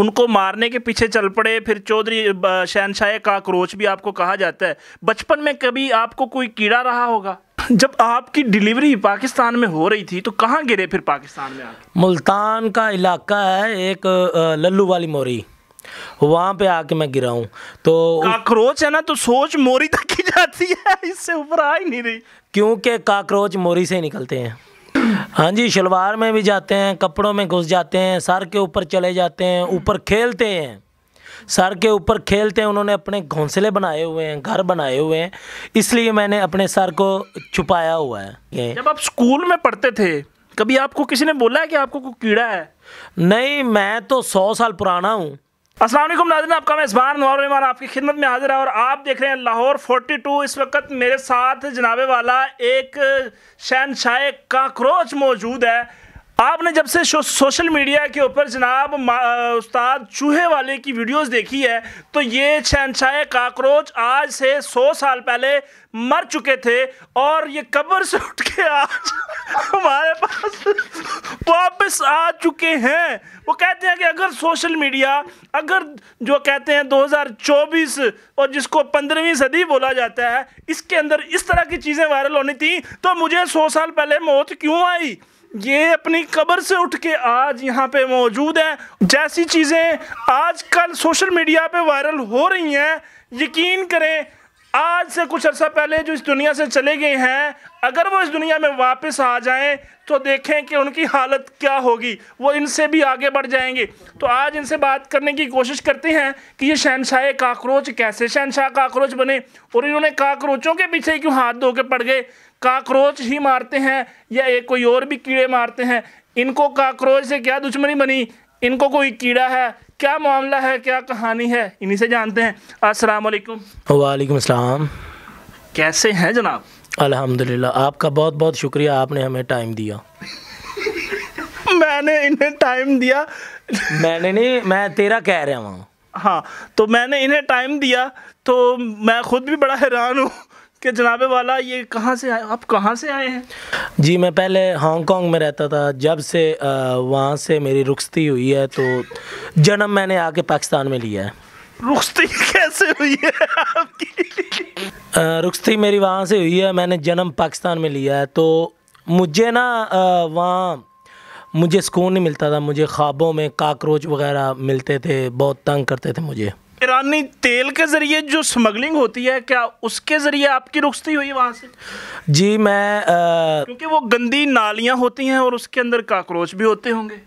उनको मारने के पीछे चल पड़े फिर चौधरी शहनशाह का आक्रोच भी आपको कहा जाता है बचपन में कभी आपको कोई कीड़ा रहा होगा जब आपकी डिलीवरी पाकिस्तान में हो रही थी तो कहाँ गिरे फिर पाकिस्तान में आप मुल्तान का इलाका है एक लल्लू वाली मोरी वहाँ पे आके मैं गिरा हूँ तो काक्रोच है ना तो सोच मोरी तक की जाती है इससे ऊपर आ ही नहीं रही क्योंकि काकरोच मोरी से ही निकलते हैं हाँ जी शलवार में भी जाते हैं कपड़ों में घुस जाते हैं सर के ऊपर चले जाते हैं ऊपर खेलते हैं सर के ऊपर खेलते हैं उन्होंने अपने घोंसले बनाए हुए हैं घर बनाए हुए हैं इसलिए मैंने अपने सर को छुपाया हुआ है जब आप स्कूल में पढ़ते थे कभी आपको किसी ने बोला है कि आपको कोई कीड़ा है नहीं मैं तो सौ साल पुराना हूँ असलम नाजन आपका मैं इसबान नवार रहमान आपकी खिदमत में हाजिर है और आप देख रहे हैं लाहौर 42 इस वक्त मेरे साथ जनाबे वाला एक शहनशाह काकरोच मौजूद है आपने जब से सोशल मीडिया के ऊपर जनाब उस्ताद चूहे वाले की वीडियोस देखी है तो ये छनछाए काकरोच आज से सौ साल पहले मर चुके थे और ये कब्र से उठ के आज हमारे पास वापस आ चुके हैं वो कहते हैं कि अगर सोशल मीडिया अगर जो कहते हैं 2024 और जिसको पंद्रहवीं सदी बोला जाता है इसके अंदर इस तरह की चीज़ें वायरल होनी थी तो मुझे सौ साल पहले मौत क्यों आई ये अपनी कब्र से उठ के आज यहाँ पे मौजूद हैं जैसी चीज़ें आजकल सोशल मीडिया पे वायरल हो रही हैं यकीन करें आज से कुछ अर्सा पहले जो इस दुनिया से चले गए हैं अगर वो इस दुनिया में वापस आ जाएं तो देखें कि उनकी हालत क्या होगी वो इनसे भी आगे बढ़ जाएंगे तो आज इनसे बात करने की कोशिश करते हैं कि ये शहनशाह काकरोच कैसे शहनशाह काकरोच बने और इन्होंने काकरोचों के पीछे क्यों हाथ धो के पड़ गए काकरोच ही मारते हैं या एक कोई और भी कीड़े मारते हैं इनको काकरोच से क्या दुश्मनी बनी इनको कोई कीड़ा है क्या मामला है क्या कहानी है इन्हीं से जानते हैं अस्सलाम वालेकुम वालेकुम अस्सलाम कैसे हैं जनाब अल्हम्दुलिल्लाह आपका बहुत बहुत शुक्रिया आपने हमें टाइम दिया मैंने इन्हें टाइम दिया मैंने नहीं मैं तेरा कह रहा हूँ हाँ तो मैंने इन्हें टाइम दिया तो मैं खुद भी बड़ा हैरान हूँ कि जनाबे वाला ये कहाँ से आए आप कहाँ से आए हैं जी मैं पहले हांगकांग में रहता था जब से वहाँ से मेरी रुखती हुई है तो जन्म मैंने आके पाकिस्तान में लिया है रुखती कैसे हुई है आपकी रुखती मेरी वहाँ से हुई है मैंने जन्म पाकिस्तान में लिया है तो मुझे ना वहाँ मुझे सुकून नहीं मिलता था मुझे ख्वाबों में काकरोच वगैरह मिलते थे बहुत तंग करते थे मुझे ईरानी तेल के ज़रिए जो स्मगलिंग होती है क्या उसके ज़रिए आपकी रुखती हुई वहाँ से जी मैं आ... क्योंकि वो गंदी नालियाँ होती हैं और उसके अंदर काकरोच भी होते होंगे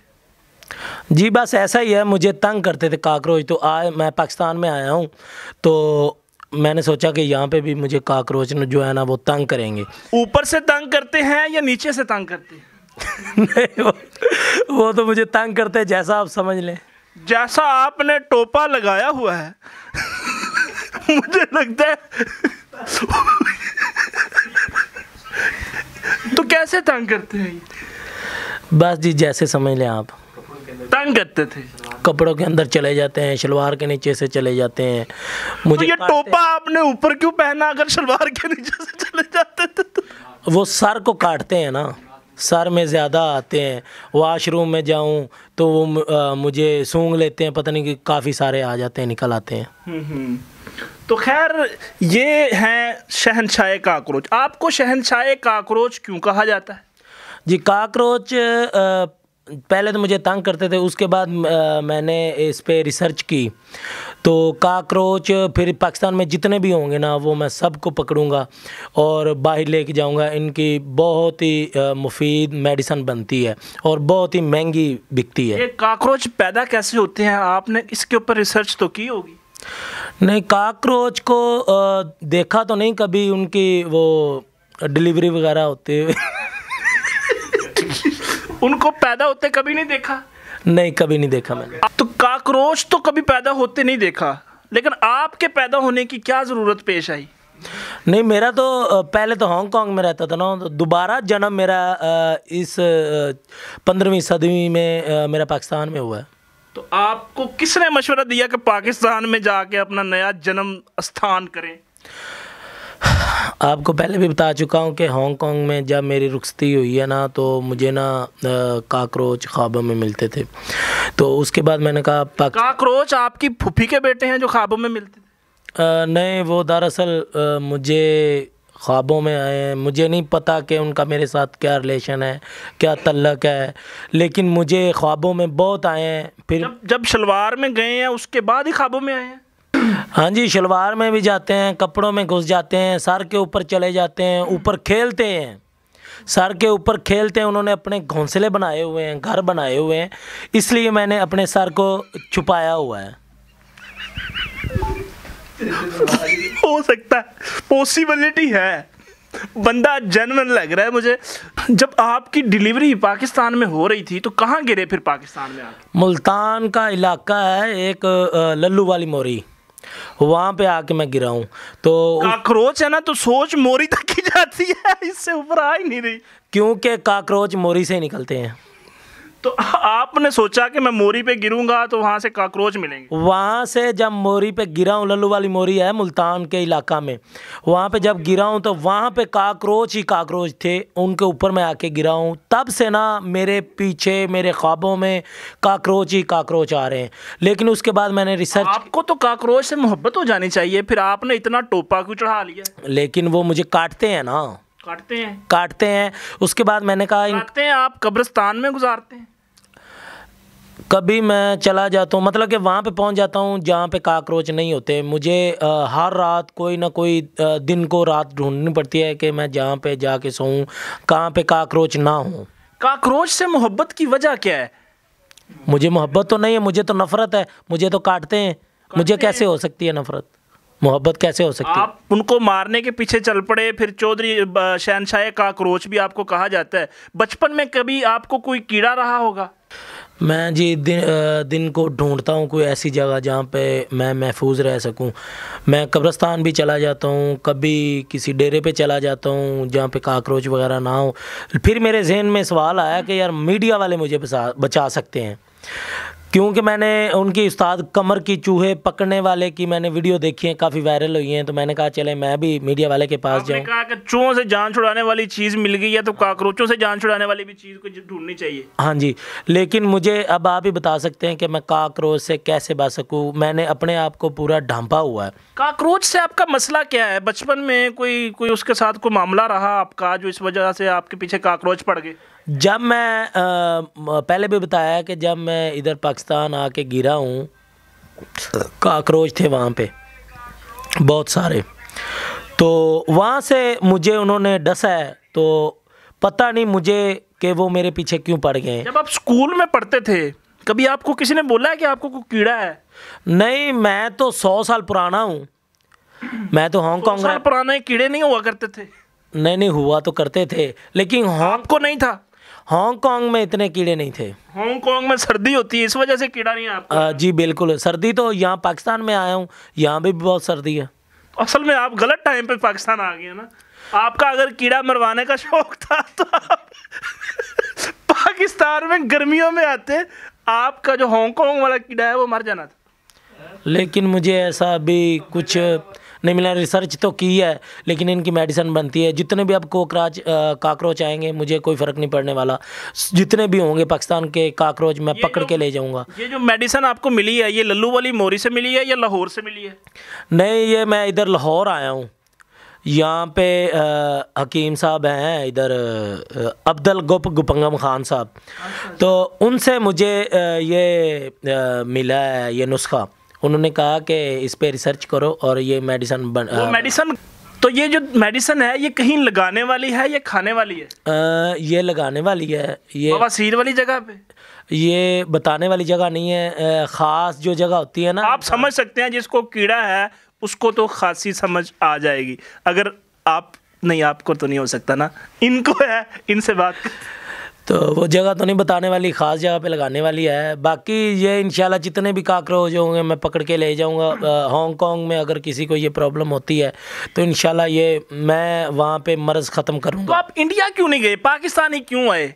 जी बस ऐसा ही है मुझे तंग करते थे काकरोच तो आए मैं पाकिस्तान में आया हूँ तो मैंने सोचा कि यहाँ पे भी मुझे काकरोच जो है ना वो तंग करेंगे ऊपर से तंग करते हैं या नीचे से तंग करते हैं नहीं वो, वो तो मुझे तंग करते हैं जैसा आप समझ लें जैसा आपने टोपा लगाया हुआ है मुझे लगता है तो कैसे तंग करते हैं बस जी जैसे समझ लें आप तंग करते थे कपड़ों के अंदर चले जाते हैं शलवार के नीचे से चले जाते हैं तो मुझे तो ये टोपा आपने ऊपर क्यों पहना अगर शलवार के नीचे से चले जाते थे तो? वो सर को काटते हैं ना सर में ज़्यादा आते हैं वाशरूम में जाऊँ तो वो मुझे सूंग लेते हैं पता नहीं कि काफ़ी सारे आ जाते हैं निकल आते हैं हम्म, हम्म। तो खैर ये हैं शहनशाह काक्रोच आपको शहनशाह काक्रोच क्यों कहा जाता है जी काकरोच पहले तो मुझे तंग करते थे उसके बाद मैंने इस पर रिसर्च की तो काकरोच फिर पाकिस्तान में जितने भी होंगे ना वो मैं सबको पकड़ूँगा और बाहर लेके जाऊँगा इनकी बहुत ही मुफीद मेडिसन बनती है और बहुत ही महंगी बिकती है ये काकरोच पैदा कैसे होते हैं आपने इसके ऊपर रिसर्च तो की होगी नहीं काकरोच को देखा तो नहीं कभी उनकी वो डिलीवरी वगैरह होते हुए उनको पैदा होते कभी नहीं देखा नहीं कभी नहीं देखा मैंने तो काकरोच तो कभी पैदा होते नहीं देखा लेकिन आपके पैदा होने की क्या ज़रूरत पेश आई नहीं मेरा तो पहले तो हांगकांग में रहता था ना तो दोबारा जन्म मेरा इस पंद्रहवीं सदवीं में मेरा पाकिस्तान में हुआ है तो आपको किसने मशवरा दिया कि पाकिस्तान में जाके अपना नया जन्म स्थान करें आपको पहले भी बता चुका हूँ कि हांगकांग में जब मेरी रुखसती हुई है ना तो मुझे ना काकरोच ख्वाबों में मिलते थे तो उसके बाद मैंने कहा काकरोच आपकी फूफी के बेटे हैं जो ख्वाबों में मिलते थे नहीं वो दरअसल मुझे ख्वाबों में आए हैं मुझे नहीं पता कि उनका मेरे साथ क्या रिलेशन है क्या तल्लक है लेकिन मुझे ख्वाबों में बहुत आए हैं फिर जब, जब शलवार में गए हैं उसके बाद ही ख्वाबों में आए हैं हाँ जी शलवार में भी जाते हैं कपड़ों में घुस जाते हैं सर के ऊपर चले जाते हैं ऊपर खेलते हैं सर के ऊपर खेलते हैं उन्होंने अपने घोंसले बनाए हुए हैं घर बनाए हुए हैं इसलिए मैंने अपने सर को छुपाया हुआ है हो सकता है पॉसिबिलिटी है बंदा जन्म लग रहा है मुझे जब आपकी डिलीवरी पाकिस्तान में हो रही थी तो कहाँ गिरे फिर पाकिस्तान में आप मुल्तान का इलाका है एक लल्लू वाली मोरी वहां पे आके मैं गिरा हूं तो काकरोच है ना तो सोच मोरी तक की जाती है इससे ऊपर आ ही नहीं रही क्योंकि काकरोच मोरी से निकलते हैं तो आपने सोचा कि मैं मोरी पे गिरूंगा तो वहाँ से काकरोच मिलेंगे वहाँ से जब मोरी पे गिरा हूँ लल्लू वाली मोरी है मुल्तान के इलाका में वहाँ पे जब गिरा हूँ तो वहाँ पे काकरोच ही काकरोच थे उनके ऊपर मैं आके गिरा हूँ तब से ना मेरे पीछे मेरे ख्वाबों में काकरोच ही काकरोच आ रहे हैं लेकिन उसके बाद मैंने रिसर्च आपको तो काकरोच से मोहब्बत हो जानी चाहिए फिर आपने इतना टोपा क्यों चढ़ा लिया लेकिन वो मुझे काटते हैं ना काटते हैं काटते हैं उसके बाद मैंने कहा काटते हैं आप कब्रिस्तान में गुजारते हैं कभी मैं चला जाता हूँ मतलब कि वहाँ पे पहुँच जाता हूँ जहाँ पे काकरोच नहीं होते मुझे आ, हर रात कोई ना कोई आ, दिन को रात ढूंढनी पड़ती है कि मैं जहाँ पे जाके सोऊँ कहाँ पे काकरोच ना हो काकरोच से मोहब्बत की वजह क्या है मुझे मोहब्बत तो नहीं है मुझे तो नफ़रत है मुझे तो काटते हैं काटते मुझे कैसे है? हो सकती है नफ़रत मोहब्बत कैसे हो सकती आप उनको मारने के पीछे चल पड़े फिर चौधरी शहनशाह का आक्रोच भी आपको कहा जाता है बचपन में कभी आपको कोई कीड़ा रहा होगा मैं जी दिन दिन को ढूंढता हूँ कोई ऐसी जगह जहाँ पे मैं महफूज रह सकूँ मैं कब्रस्तान भी चला जाता हूँ कभी किसी डेरे पे चला जाता हूँ जहाँ पे काकरोच वगैरह ना हो फिर मेरे जहन में सवाल आया कि यार मीडिया वाले मुझे बचा बचा सकते हैं क्योंकि मैंने उनकी उस्ताद कमर की चूहे पकड़ने वाले की मैंने वीडियो देखी है काफ़ी वायरल हुई है तो मैंने कहा चले मैं भी मीडिया वाले के पास जाऊँ कहा कि चूहों से जान छुड़ाने वाली चीज़ मिल गई है तो काकरोचों से जान छुड़ाने वाली भी चीज़ को ढूंढनी चाहिए हाँ जी लेकिन मुझे अब आप ही बता सकते हैं कि मैं काकरोच से कैसे बच सकूँ मैंने अपने आप को पूरा ढांपा हुआ है काकरोच से आपका मसला क्या है बचपन में कोई कोई उसके साथ कोई मामला रहा आपका जो इस वजह से आपके पीछे काकरोच पड़ गए जब मैं आ, पहले भी बताया कि जब मैं इधर पाकिस्तान आके गिरा हूँ काकरोच थे वहाँ पे बहुत सारे तो वहाँ से मुझे उन्होंने डसा है तो पता नहीं मुझे कि वो मेरे पीछे क्यों पड़ गए जब आप स्कूल में पढ़ते थे कभी आपको किसी ने बोला है कि आपको कोई कीड़ा है नहीं मैं तो सौ साल पुराना हूँ मैं तो हांगकॉन्ग पुराने कीड़े नहीं हुआ करते थे नहीं नहीं हुआ तो करते थे लेकिन हांग को नहीं था हांगकांग में इतने कीड़े नहीं थे हांगकांग में सर्दी होती है इस वजह से कीड़ा नहीं आता जी बिल्कुल सर्दी तो यहाँ पाकिस्तान में आया हूँ यहाँ भी बहुत सर्दी है असल में आप गलत टाइम पे पाकिस्तान आ गए ना आपका अगर कीड़ा मरवाने का शौक था तो आप पाकिस्तान में गर्मियों में आते आपका जो हांगकांग वाला कीड़ा है वो मर जाना था लेकिन मुझे ऐसा भी कुछ नहीं मिला रिसर्च तो की है लेकिन इनकी मेडिसिन बनती है जितने भी अब कोकराच काकरोच आएंगे मुझे कोई फ़र्क नहीं पड़ने वाला जितने भी होंगे पाकिस्तान के काकरोच मैं पकड़ के ले जाऊँगा ये जो मेडिसिन आपको मिली है ये लल्लू वाली मोरी से मिली है या लाहौर से मिली है नहीं ये मैं इधर लाहौर आया हूँ यहाँ पे आ, हकीम साहब हैं इधर अब्दुल गुप गुपंगम ख़ान साहब अच्छा, अच्छा। तो उनसे मुझे आ, ये आ, मिला है ये नुस्खा उन्होंने कहा कि इस पर रिसर्च करो और ये मेडिसन बन मेडिसन तो ये जो मेडिसन है ये कहीं लगाने वाली है या खाने वाली है आ, ये लगाने वाली है ये सीर वाली जगह पे ये बताने वाली जगह नहीं है ख़ास जो जगह होती है ना आप समझ सकते हैं जिसको कीड़ा है उसको तो खासी समझ आ जाएगी अगर आप नहीं आपको तो नहीं हो सकता ना इनको है इनसे बात तो वो जगह तो नहीं बताने वाली ख़ास जगह पे लगाने वाली है बाकी ये इन जितने भी काकरोच होंगे मैं पकड़ के ले जाऊँगा हांगकॉन्ग में अगर किसी को ये प्रॉब्लम होती है तो इन ये मैं वहाँ पे मर्ज़ ख़त्म करूँगा तो आप इंडिया क्यों नहीं गए पाकिस्तान ही क्यों आए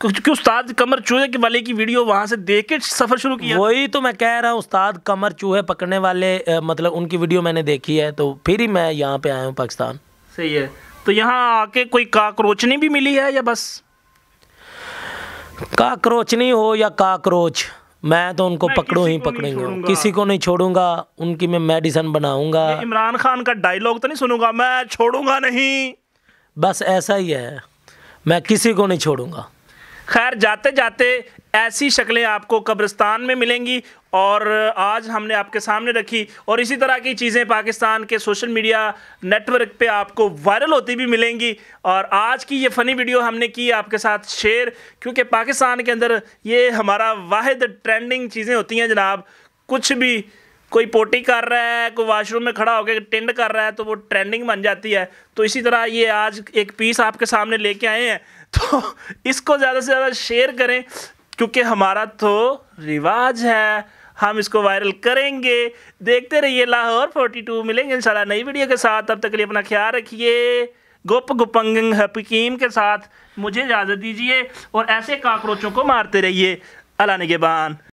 क्योंकि उस्ताद कमर चूहे के वाले की वीडियो वहाँ से देख के सफ़र शुरू किया वही तो मैं कह रहा हूँ उस्ताद कमर चूहे पकड़ने वाले मतलब उनकी वीडियो मैंने देखी है तो फिर ही मैं यहाँ पे आया हूँ पाकिस्तान सही है तो यहाँ आके कोई काकरोचनी भी मिली है या बस काकरोच नहीं हो या काकरोच मैं तो उनको पकड़ू ही पकड़ूंगा किसी को नहीं छोड़ूंगा उनकी मैं मेडिसिन बनाऊंगा इमरान खान का डायलॉग तो नहीं सुनूंगा मैं छोड़ूंगा नहीं बस ऐसा ही है मैं किसी को नहीं छोड़ूंगा खैर जाते जाते ऐसी शक्लें आपको कब्रिस्तान में मिलेंगी और आज हमने आपके सामने रखी और इसी तरह की चीज़ें पाकिस्तान के सोशल मीडिया नेटवर्क पे आपको वायरल होती भी मिलेंगी और आज की ये फ़नी वीडियो हमने की आपके साथ शेयर क्योंकि पाकिस्तान के अंदर ये हमारा वाहिद ट्रेंडिंग चीज़ें होती हैं जनाब कुछ भी कोई पोटी कर रहा है कोई वाशरूम में खड़ा होकर टेंड कर रहा है तो वो ट्रेंडिंग बन जाती है तो इसी तरह ये आज एक पीस आपके सामने लेके आए हैं तो इसको ज़्यादा से ज़्यादा शेयर करें क्योंकि हमारा तो रिवाज है हम इसको वायरल करेंगे देखते रहिए लाहौर 42 मिलेंगे इंशाल्लाह नई वीडियो के साथ तब तक के लिए अपना ख्याल रखिए गुप गुपंग हकीम के साथ मुझे इजाज़त दीजिए और ऐसे काकरोचों को मारते रहिए अला निगेबान